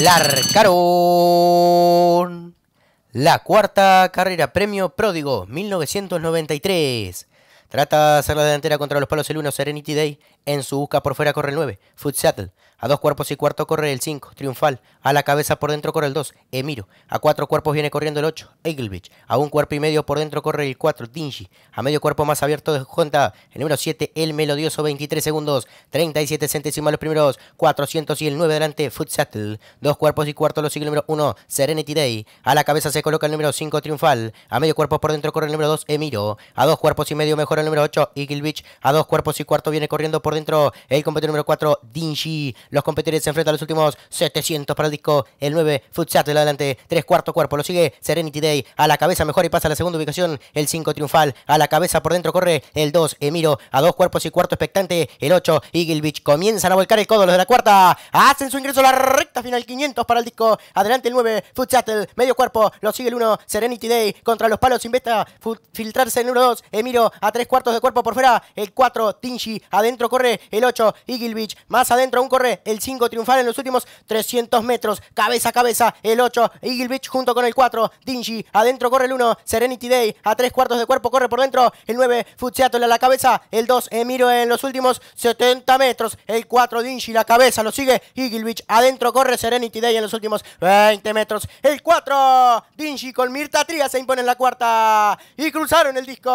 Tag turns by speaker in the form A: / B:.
A: Larcaron. La cuarta carrera, premio pródigo, 1993. Trata de hacer la delantera contra los palos el 1, Serenity Day. En su busca por fuera corre el 9, Foot Shuttle. A dos cuerpos y cuarto corre el 5, Triunfal. A la cabeza por dentro corre el 2, Emiro. A cuatro cuerpos viene corriendo el 8, Beach. A un cuerpo y medio por dentro corre el 4, Dingy. A medio cuerpo más abierto de junta el número 7, El Melodioso, 23 segundos, 37 centésimas los primeros, 400 y el 9 delante, Foot Settle. Dos cuerpos y cuarto lo sigue el número 1, Serenity Day. A la cabeza se coloca el número 5, Triunfal. A medio cuerpo por dentro corre el número 2, Emiro. A dos cuerpos y medio mejora el número 8, Beach. A dos cuerpos y cuarto viene corriendo por dentro el competidor número 4, Dingy. Los competidores se enfrentan a los últimos 700 para el disco. El 9, Food adelante. Tres cuarto cuerpo. Lo sigue Serenity Day. A la cabeza mejor y pasa a la segunda ubicación. El 5, Triunfal. A la cabeza por dentro corre el 2, Emiro. A dos cuerpos y cuarto expectante. El 8, Eagle Beach. Comienzan a volcar el codo los de la cuarta. Hacen su ingreso a la recta final. 500 para el disco. Adelante el 9, Food Medio cuerpo. Lo sigue el 1, Serenity Day. Contra los palos Investa. filtrarse el 1-2. Emiro a tres cuartos de cuerpo por fuera. El 4, Tinchi. Adentro corre el 8, Eagle Beach. Más adentro un corre el 5 triunfal en los últimos 300 metros, cabeza a cabeza, el 8, Eagle Beach junto con el 4, Dingy, adentro corre el 1, Serenity Day, a tres cuartos de cuerpo corre por dentro, el 9, Futsiatol a la cabeza, el 2, Emiro en los últimos 70 metros, el 4, Dingy, la cabeza, lo sigue Eagle Beach, adentro corre Serenity Day en los últimos 20 metros, el 4, Dingy con Mirta Tría se impone en la cuarta y cruzaron el disco.